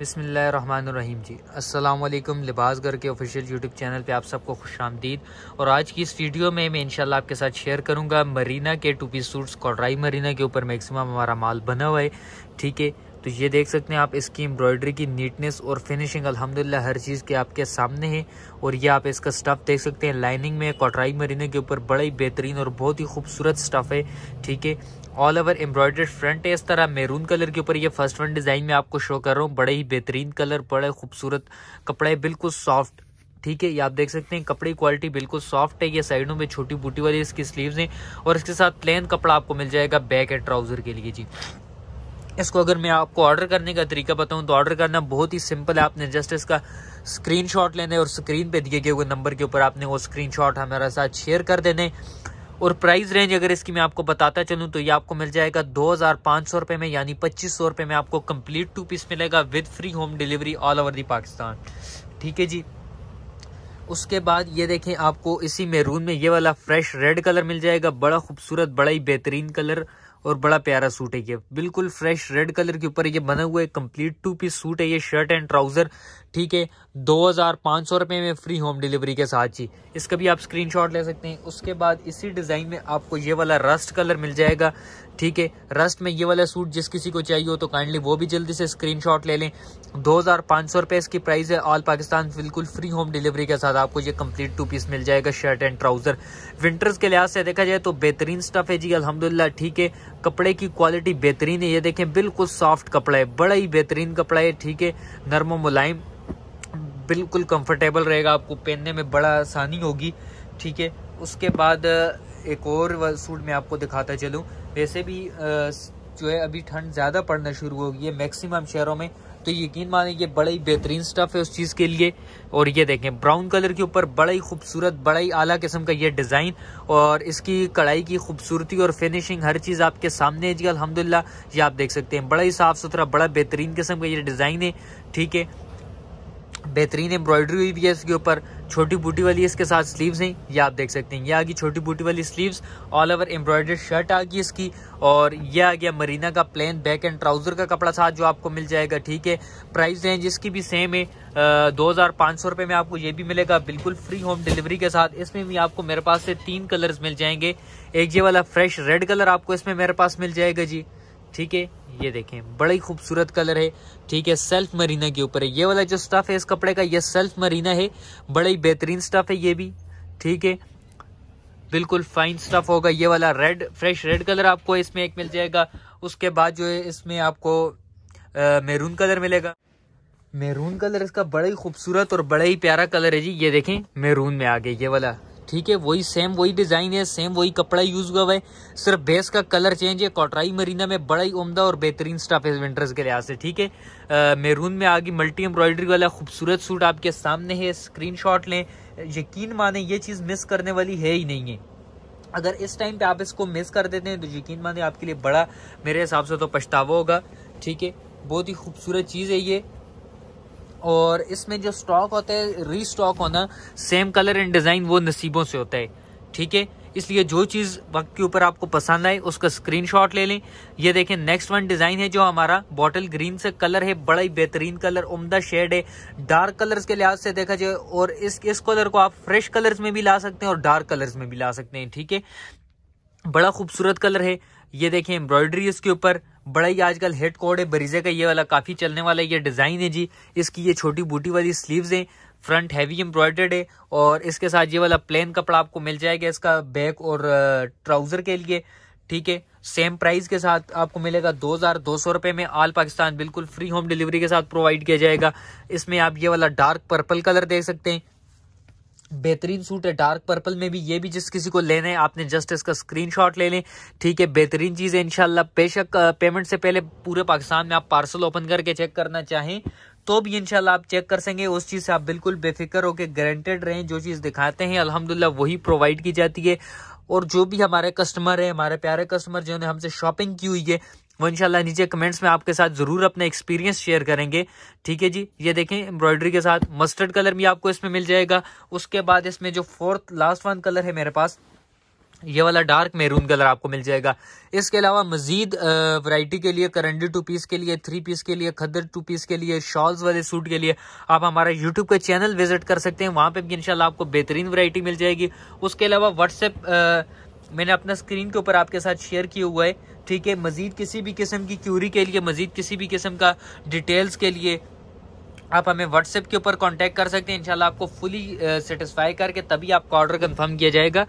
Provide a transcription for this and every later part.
बसमिल जी असलम लिबास घर के ऑफिशियल यूट्यूब चैनल पे आप सबको खुश आमदीद और आज की इस वीडियो में मैं इनशाला आपके साथ शेयर करूंगा मरीना के टू पीस सूट्स कॉड्राई मरीना के ऊपर मैक्सिमम हमारा माल बना हुआ है ठीक है तो ये देख सकते हैं आप इसकी एम्ब्रॉयडरी की नीटनेस और फिनिशिंग अल्हम्दुलिल्लाह हर चीज़ के आपके सामने है और ये आप इसका स्टफ़ देख सकते हैं लाइनिंग में कॉटराई मरीने के ऊपर बड़ा ही बेहतरीन और बहुत ही खूबसूरत स्टफ़ है ठीक है ऑल ओवर एम्ब्रॉयडर्ड फ्रंट है इस तरह मेरून कलर के ऊपर ये फर्स्ट वन डिज़ाइन में आपको शो कर रहा हूँ बड़े ही बेहतरीन कलर बड़े खूबसूरत कपड़ा है बिल्कुल सॉफ्ट ठीक है ये आप देख सकते हैं कपड़े की क्वालिटी बिल्कुल सॉफ्ट है ये साइडों में छोटी बूटी वाली इसकी स्लीव्स हैं और इसके साथ प्लेन कपड़ा आपको मिल जाएगा बैक एंड ट्राउज़र के लिए जी इसको अगर मैं आपको ऑर्डर करने का तरीका बताऊं तो ऑर्डर करना बहुत ही सिंपल है आपने जस्ट इसका स्क्रीनशॉट लेने और स्क्रीन पे दिए गए हुए नंबर के ऊपर आपने वो स्क्रीनशॉट हमारे साथ शेयर कर देने और प्राइस रेंज अगर इसकी मैं आपको बताता चलूँ तो ये आपको मिल जाएगा दो हज़ार पाँच सौ रुपये में यानी पच्चीस सौ रुपये में आपको कंप्लीट टू पीस मिलेगा with free home delivery all over the Pakistan ठीक है जी उसके बाद ये देखें आपको इसी मेरून में ये वाला फ्रेश रेड कलर मिल जाएगा बड़ा खूबसूरत बड़ा ही बेहतरीन कलर और बड़ा प्यारा सूट है ये बिल्कुल फ्रेश रेड कलर के ऊपर ये बना हुआ है कंप्लीट टू पीस सूट है ये शर्ट एंड ट्राउजर ठीक है दो हज़ार पाँच सौ रुपये में फ्री होम डिलीवरी के साथ ही इसका भी आप स्क्रीनशॉट ले सकते हैं उसके बाद इसी डिज़ाइन में आपको ये वाला रस्ट कलर मिल जाएगा ठीक है रस्ट में ये वाला सूट जिस किसी को चाहिए हो तो काइंडली वो भी जल्दी से स्क्रीनशॉट ले लें दो हज़ार पांच सौ रुपए इसकी प्राइस है ऑल पाकिस्तान बिल्कुल फ्री होम डिलीवरी के साथ आपको ये कंप्लीट टू पीस मिल जाएगा शर्ट एंड ट्राउज़र विंटर्स के लिहाज से देखा जाए तो बेहतरीन स्टफ़ है जी अलहमदिल्ला ठीक है कपड़े की क्वालिटी बेहतरीन है ये देखें बिल्कुल सॉफ्ट कपड़ा है बड़ा ही बेहतरीन कपड़ा है ठीक है नरम मुलायम बिल्कुल कंफर्टेबल रहेगा आपको पहनने में बड़ा आसानी होगी ठीक है उसके बाद एक और सूट मैं आपको दिखाता चलूँ वैसे भी जो है अभी ठंड ज़्यादा पड़ना शुरू होगी है मैक्सिमम शहरों में तो यकीन माने ये बड़ा ही बेहतरीन स्टफ़ है उस चीज़ के लिए और ये देखें ब्राउन कलर के ऊपर बड़ा ही खूबसूरत बड़ा ही आला किस्म का ये डिज़ाइन और इसकी कढ़ाई की खूबसूरती और फिनिशिंग हर चीज़ आपके सामने है जी अलहमदिल्ला ये आप देख सकते हैं बड़ा ही साफ़ सुथरा बड़ा बेहतरीन किस्म का ये डिज़ाइन है ठीक है बेहतरीन एम्ब्रॉयडरी हुई भी है इसके ऊपर छोटी बूटी वाली इसके साथ स्लीव्स हैं ये आप देख सकते हैं ये आ गई छोटी बूटी वाली sleeves all over embroidered shirt आ गई इसकी और ये आ गया मरीना का प्लेन बैक एंड ट्राउज़र का कपड़ा साथ जो आपको मिल जाएगा ठीक है प्राइस रेंज इसकी भी सेम है दो हज़ार पाँच सौ रुपये में आपको ये भी मिलेगा बिल्कुल फ्री होम डिलीवरी के साथ इसमें भी आपको मेरे पास से तीन कलर्स मिल जाएंगे एक ये वाला फ्रेश रेड कलर आपको इसमें मेरे पास मिल जाएगा जी ठीक है ये देखें बड़ा ही खूबसूरत कलर है ठीक है सेल्फ मरीना के ऊपर है ये वाला जो स्टफ़ है इस कपड़े का ये सेल्फ मरीना है बड़ा ही बेहतरीन स्टफ़ है ये भी ठीक है बिल्कुल फाइन स्टफ़ होगा ये वाला रेड फ्रेश रेड कलर आपको इसमें एक मिल जाएगा उसके बाद जो है इसमें आपको मेहरून कलर मिलेगा मेहरून कलर इसका बड़ा ही खूबसूरत और बड़ा ही प्यारा कलर है जी ये देखें मेहरून में आ गए ये वाला ठीक है वही सेम वही डिज़ाइन है सेम वही कपड़ा यूज़ हुआ है सिर्फ बेस का कलर चेंज है कॉटराई मरीना में बड़ा ही उमदा और बेहतरीन स्टाफ है विंटर्स के लिहाज से ठीक है मेरून में आगे मल्टी एम्ब्रॉयडरी वाला खूबसूरत सूट आपके सामने है स्क्रीन लें यकीन माने ये चीज़ मिस करने वाली है ही नहीं है अगर इस टाइम पे आप इसको मिस कर देते हैं तो यकीन माने आपके लिए बड़ा मेरे हिसाब से तो पछतावा होगा ठीक है बहुत ही खूबसूरत चीज़ है ये और इसमें जो स्टॉक होता है री स्टॉक होना सेम कलर एंड डिज़ाइन वो नसीबों से होता है ठीक है इसलिए जो चीज़ वक्त के ऊपर आपको पसंद आए उसका स्क्रीनशॉट ले लें ये देखें नेक्स्ट वन डिज़ाइन है जो हमारा बॉटल ग्रीन से कलर है बड़ा ही बेहतरीन कलर उमदा शेड है डार्क कलर्स के लिहाज से देखा जाए और इस इस कलर को आप फ्रेश कलर्स में भी ला सकते हैं और डार्क कलर्स में भी ला सकते हैं ठीक है बड़ा खूबसूरत कलर है ये देखें एम्ब्रॉयडरी इसके ऊपर बड़ा ही आजकल हेड कोड है बरीजे का ये वाला काफ़ी चलने वाला ये डिज़ाइन है जी इसकी ये छोटी बूटी वाली स्लीव्स हैं फ्रंट हैवी एम्ब्रॉयडर्ड है और इसके साथ ये वाला प्लेन कपड़ा आपको मिल जाएगा इसका बैक और ट्राउज़र के लिए ठीक है सेम प्राइस के साथ आपको मिलेगा दो हज़ार दो सौ रुपये में आल पाकिस्तान बिल्कुल फ्री होम डिलीवरी के साथ प्रोवाइड किया जाएगा इसमें आप ये वाला डार्क पर्पल कलर देख सकते हैं बेहतरीन सूट है डार्क पर्पल में भी ये भी जिस किसी को लेना है आपने जस्ट इसका स्क्रीनशॉट ले लें ठीक है बेहतरीन चीज़ है इनशाला बेशक पेमेंट से पहले पूरे पाकिस्तान में आप पार्सल ओपन करके चेक करना चाहें तो भी इनशाला आप चेक कर सकेंगे उस चीज़ से आप बिल्कुल बेफिक्र होकर गारंटेड रहें जो चीज़ दिखाते हैं अलहमदिल्ला वही प्रोवाइड की जाती है और जो भी हमारे कस्टमर है हमारे प्यारे कस्टमर जिन्होंने हमसे शॉपिंग की हुई है वो इनशाला नीचे कमेंट्स में आपके साथ ज़रूर अपना एक्सपीरियंस शेयर करेंगे ठीक है जी ये देखें एम्ब्रॉयडरी के साथ मस्टर्ड कलर भी आपको इसमें मिल जाएगा उसके बाद इसमें जो फोर्थ लास्ट वन कलर है मेरे पास ये वाला डार्क मेरून कलर आपको मिल जाएगा इसके अलावा मजीद वैरायटी के लिए करंडी टू पीस के लिए थ्री पीस के लिए खदर टू पीस के लिए शॉल्स वाले सूट के लिए आप हमारा यूट्यूब का चैनल विजिट कर सकते हैं वहाँ पे भी इनशाला आपको बेहतरीन वैरायटी मिल जाएगी उसके अलावा व्हाट्सएप मैंने अपना स्क्रीन के ऊपर आपके साथ शेयर किया हुआ है ठीक है मज़ीद किसी भी किस्म की क्यूरी के लिए मज़ीद किसी भी किस्म का डिटेल्स के लिए आप हमें व्हाट्सएप के ऊपर कांटेक्ट कर सकते हैं इंशाल्लाह आपको फुली सेटिस्फाई करके तभी आपका ऑर्डर कंफर्म किया जाएगा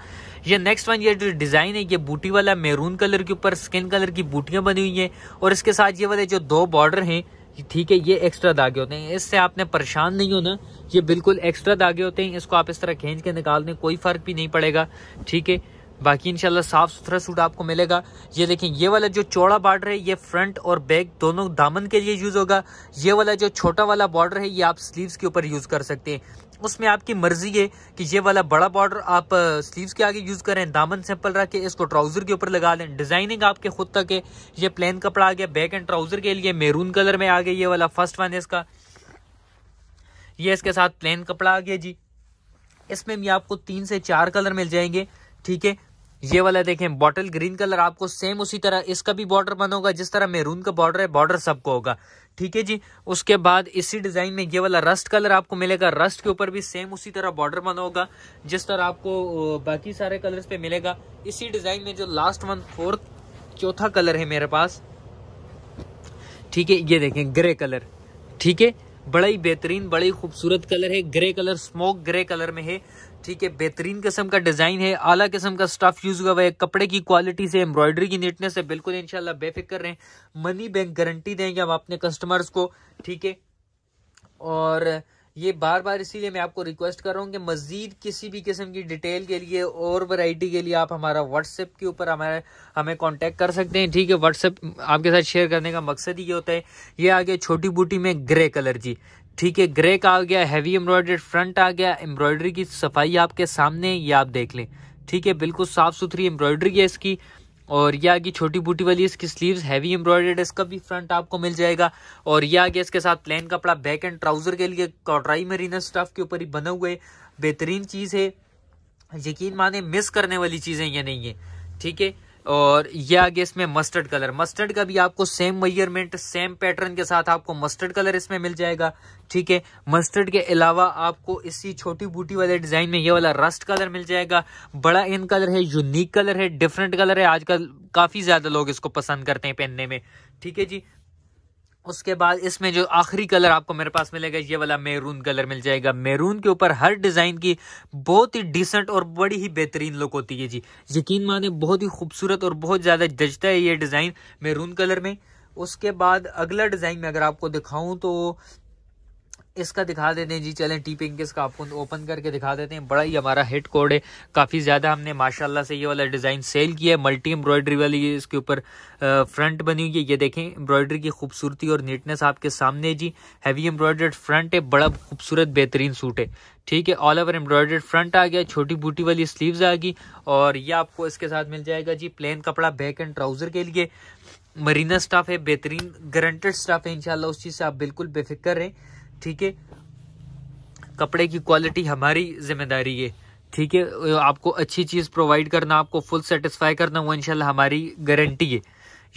ये नेक्स्ट वन ये जो डिज़ाइन है ये बूटी वाला मेरून कलर के ऊपर स्किन कलर की बूटियाँ बनी हुई हैं और इसके साथ ये वाले जो दो बॉर्डर हैं ठीक है ये एक्स्ट्रा दागे होते हैं इससे आपने परेशान नहीं होना ये बिल्कुल एक्स्ट्रा दागे होते हैं इसको आप इस तरह खींच के निकाल दें कोई फ़र्क भी नहीं पड़ेगा ठीक है बाकी इनशाला साफ सुथरा सूट आपको मिलेगा ये देखें ये वाला जो चौड़ा बॉर्डर है ये फ्रंट और बैक दोनों दामन के लिए यूज़ होगा ये वाला जो छोटा वाला बॉर्डर है ये आप स्लीव्स के ऊपर यूज़ कर सकते हैं उसमें आपकी मर्जी है कि ये वाला बड़ा बॉर्डर आप स्लीव्स के आगे यूज़ करें दामन सिंपल रख के इसको ट्राउज़र के ऊपर लगा लें डिज़ाइनिंग आपके खुद तक है ये प्लेन कपड़ा आ गया बैक एंड ट्राउज़र के लिए मेरून कलर में आ गया ये वाला फर्स्ट वन है इसका ये इसके साथ प्लेन कपड़ा आ गया जी इसमें भी आपको तीन से चार कलर मिल जाएंगे ठीक है ये वाला देखें बॉटल ग्रीन कलर आपको सेम उसी तरह इसका भी बॉर्डर बंद होगा जिस तरह मेरून का बॉर्डर है बॉर्डर सबको होगा ठीक है जी उसके बाद इसी डिजाइन में ये वाला रस्ट कलर आपको मिलेगा रस्ट के ऊपर भी सेम उसी तरह बॉर्डर बंद होगा जिस तरह आपको बाकी सारे कलर्स पे मिलेगा इसी डिजाइन में जो लास्ट वन फोर्थ चौथा कलर है मेरे पास ठीक है ये देखें ग्रे कलर ठीक है बड़ा ही बेहतरीन बड़ा ही खूबसूरत कलर है grey colour smoke grey colour में है ठीक है बेहतरीन किस्म का डिज़ाइन है आला किस्म का स्टफ यूज़ हुआ है कपड़े की क्वालिटी से एम्ब्रॉयडरी की नीटनेस से बिल्कुल इनशाला बेफिक्र रहें मनी बैंक गारंटी देंगे हम अपने कस्टमर्स को ठीक है और ये बार बार इसीलिए मैं आपको रिक्वेस्ट कर रहा हूँ कि मज़ीद किसी भी किस्म की डिटेल के लिए और वैरायटी के लिए आप हमारा व्हाट्सएप के ऊपर हमारे हमें कांटेक्ट कर सकते हैं ठीक है व्हाट्सएप आपके साथ शेयर करने का मकसद ही ये होता है ये आगे छोटी बूटी में ग्रे कलर जी ठीक है ग्रे का आ गया हैवी एम्ब्रॉयडर्ड फ्रंट आ गया एम्ब्रॉयडरी की सफाई आपके सामने ये आप देख लें ठीक है बिल्कुल साफ सुथरी एम्ब्रॉयडरी है इसकी और यह आगे छोटी बूटी वाली इसकी स्लीव्स हैवी एम्ब्रॉयडर्ड इसका भी फ्रंट आपको मिल जाएगा और यह आगे इसके साथ प्लेन कपड़ा बैक एंड ट्राउजर के लिए कॉटराई मरीना स्टफ के ऊपर ही बने हुए बेहतरीन चीज़ है यकीन माने मिस करने वाली चीज़ें ये नहीं है ठीक है और ये आगे इसमें मस्टर्ड कलर मस्टर्ड का भी आपको सेम मेजरमेंट सेम पैटर्न के साथ आपको मस्टर्ड कलर इसमें मिल जाएगा ठीक है मस्टर्ड के अलावा आपको इसी छोटी बूटी वाले डिजाइन में ये वाला रस्ट कलर मिल जाएगा बड़ा इन कलर है यूनिक कलर है डिफरेंट कलर है आजकल काफी ज्यादा लोग इसको पसंद करते हैं पहनने में ठीक है जी उसके बाद इसमें जो आखिरी कलर आपको मेरे पास मिलेगा ये वाला मेरून कलर मिल जाएगा मेरून के ऊपर हर डिज़ाइन की बहुत ही डिसेंट और बड़ी ही बेहतरीन लुक होती है जी यकीन माने बहुत ही खूबसूरत और बहुत ज़्यादा जजता है ये डिज़ाइन मेरून कलर में उसके बाद अगला डिज़ाइन में अगर आपको दिखाऊं तो इसका दिखा देते हैं जी चले टी के इसका आपको ओपन करके दिखा देते हैं बड़ा ही हमारा हिट कोड है काफ़ी ज़्यादा हमने माशाल्लाह से ये वाला डिज़ाइन सेल किया है मल्टी एम्ब्रॉयडरी वाली इसके ऊपर फ्रंट बनी हुई है ये देखें एम्ब्रॉयडरी की खूबसूरती और नीटनेस आपके सामने जी हैवी एम्ब्रॉयडर्ड फ्रंट है बड़ा खूबसूरत बेहतरीन सूट है ठीक है ऑल ओवर एम्ब्रॉयडर्ड फ्रंट आ गया छोटी बूटी वाली स्लीव्स आ गई और ये आपको इसके साथ मिल जाएगा जी प्लेन कपड़ा बैक एंड ट्राउज़र के लिए मरीना स्टाफ है बेहतरीन गारंटेड स्टाफ है इंशाल्लाह उस चीज़ से आप बिल्कुल बेफिक्र रहें ठीक है कपड़े की क्वालिटी हमारी जिम्मेदारी है ठीक है आपको अच्छी चीज़ प्रोवाइड करना आपको फुल सेटिस्फाई करना वो इनशाला हमारी गारंटी है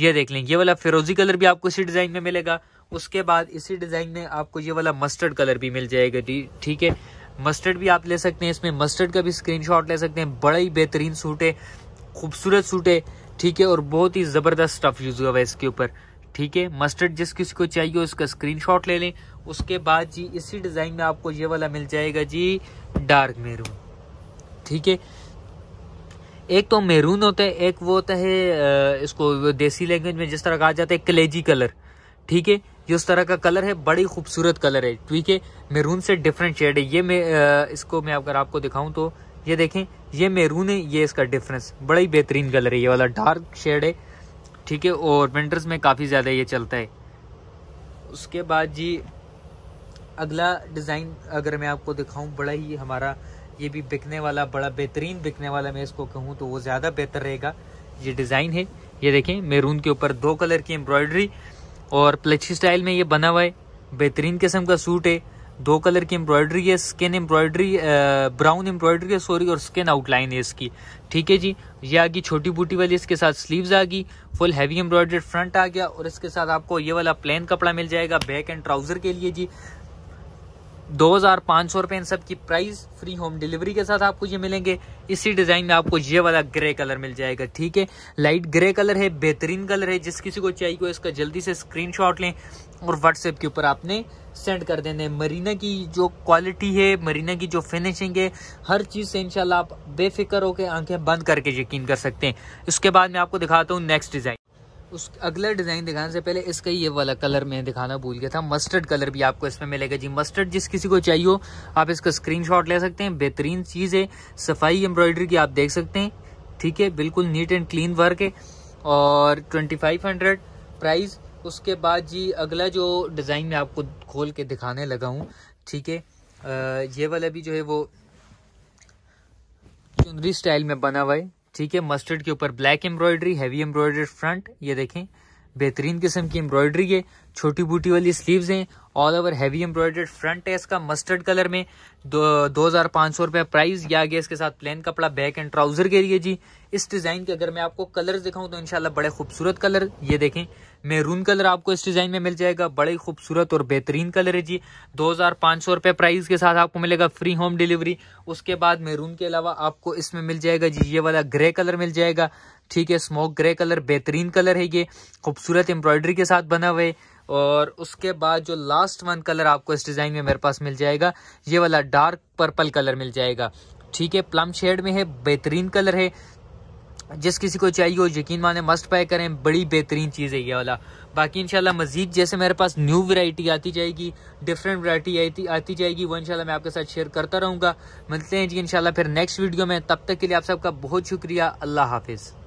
ये देख लें ये वाला फिरोजी कलर भी आपको इसी डिज़ाइन में मिलेगा उसके बाद इसी डिज़ाइन में आपको ये वाला मस्टर्ड कलर भी मिल जाएगा ठीक है मस्टर्ड भी आप ले सकते हैं इसमें मस्टर्ड का भी स्क्रीनशॉट ले सकते हैं बड़ा ही बेहतरीन सूट है खूबसूरत सूट है ठीक है और बहुत ही ज़बरदस्त स्टफ़ यूज़ हुआ है इसके ऊपर ठीक है मस्टर्ड जिस किसी को चाहिए उसका स्क्रीनशॉट ले लें उसके बाद जी इसी डिज़ाइन में आपको ये वाला मिल जाएगा जी डार्क मेरून ठीक है एक तो मेरून होता है एक वो होता है इसको देसी लैंग्वेज में जिस तरह कहा जाता है कलेजी कलर ठीक है ये उस तरह का कलर है बड़ी खूबसूरत कलर है ठीक है मेरून से डिफरेंट शेड है ये मैं इसको मैं अगर आपको दिखाऊं तो ये देखें ये मेरून है ये इसका डिफरेंस बड़ा ही बेहतरीन कलर है ये वाला डार्क शेड है ठीक है और विंटर्स में काफ़ी ज़्यादा ये चलता है उसके बाद जी अगला डिज़ाइन अगर मैं आपको दिखाऊं बड़ा ही हमारा ये भी बिकने वाला बड़ा बेहतरीन बिकने वाला मैं इसको कहूँ तो वो ज़्यादा बेहतर रहेगा ये डिज़ाइन है ये देखें मेरून के ऊपर दो कलर की एम्ब्रॉयडरी और प्लेची स्टाइल में ये बना हुआ है बेहतरीन किस्म का सूट है दो कलर की एम्ब्रॉयडरी है स्किन एम्ब्रॉयडरी ब्राउन एम्ब्रॉयडरी है सॉरी और स्किन आउटलाइन है इसकी ठीक है जी ये आ गई छोटी बूटी वाली इसके साथ स्लीव्स आ गई फुल हैवी एम्ब्रॉयडर्ड फ्रंट आ गया और इसके साथ आपको ये वाला प्लेन कपड़ा मिल जाएगा बैक एंड ट्राउजर के लिए जी दो हज़ार पाँच सौ रुपये इन सब की प्राइस फ्री होम डिलीवरी के साथ आपको ये मिलेंगे इसी डिज़ाइन में आपको ये वाला ग्रे कलर मिल जाएगा ठीक है लाइट ग्रे कलर है बेहतरीन कलर है जिस किसी को चाहिए हो इसका जल्दी से स्क्रीनशॉट लें और व्हाट्सएप के ऊपर आपने सेंड कर देने मरीना की जो क्वालिटी है मरीना की जो फिनिशिंग है हर चीज़ से इनशाला आप बेफिक्र होकर आंखें बंद करके यकीन कर सकते हैं इसके बाद मैं आपको दिखाता हूँ नेक्स्ट डिज़ाइन उस अगला डिज़ाइन दिखाने से पहले इसका ये वाला कलर मैं दिखाना भूल गया था मस्टर्ड कलर भी आपको इसमें मिलेगा जी मस्टर्ड जिस किसी को चाहिए हो आप इसका स्क्रीनशॉट ले सकते हैं बेहतरीन चीज़ है सफाई एम्ब्रॉयडरी की आप देख सकते हैं ठीक है बिल्कुल नीट एंड क्लीन वर्क है और ट्वेंटी फाइव हंड्रेड प्राइस उसके बाद जी अगला जो डिज़ाइन मैं आपको खोल के दिखाने लगा हूँ ठीक है ये वाला भी जो है वो चुनरी स्टाइल में बना हुआ है ठीक है मस्टर्ड के ऊपर black embroidery heavy embroidery front ये देखें बेहतरीन किस्म की एम्ब्रॉयडरी है छोटी बूटी वाली स्लीव्स हैं all over heavy embroidered front है इसका मस्टर्ड कलर में दो हज़ार पाँच सौ रुपये प्राइस या गया इसके साथ प्लेन कपड़ा बैक एंड ट्राउजर के लिए जी इस डिज़ाइन के अगर मैं आपको कलर दिखाऊं तो इनशाला बड़े खूबसूरत कलर ये देखें मेरून कलर आपको इस डिज़ाइन में मिल जाएगा बड़े ही खूबसूरत और बेहतरीन कलर है जी दो हज़ार पाँच सौ रुपये प्राइस के साथ आपको मिलेगा फ्री होम डिलीवरी उसके बाद मेरून के अलावा आपको इसमें मिल जाएगा जी ये वाला ग्रे कलर मिल जाएगा ठीक है स्मोक ग्रे कलर बेहतरीन कलर है ये खूबसूरत एम्ब्रॉयडरी के साथ बना हुआ है और उसके बाद जो लास्ट वन कलर आपको इस डिज़ाइन में मेरे पास मिल जाएगा ये वाला डार्क पर्पल कलर मिल जाएगा ठीक है प्लम शेड में है बेहतरीन कलर है जिस किसी को चाहिए हो यकीन माने मस्ट पाए करें बड़ी बेहतरीन चीज़ है ये वाला बाकी इंशाल्लाह मजीद जैसे मेरे पास न्यू वैरायटी आती जाएगी डिफरेंट वैरायटी आती आती जाएगी वो इंशाल्लाह मैं आपके साथ शेयर करता रहूँगा मिलते हैं जी इंशाल्लाह फिर नेक्स्ट वीडियो में तब तक के लिए आप सबका बहुत शुक्रिया अल्लाह हाफिज़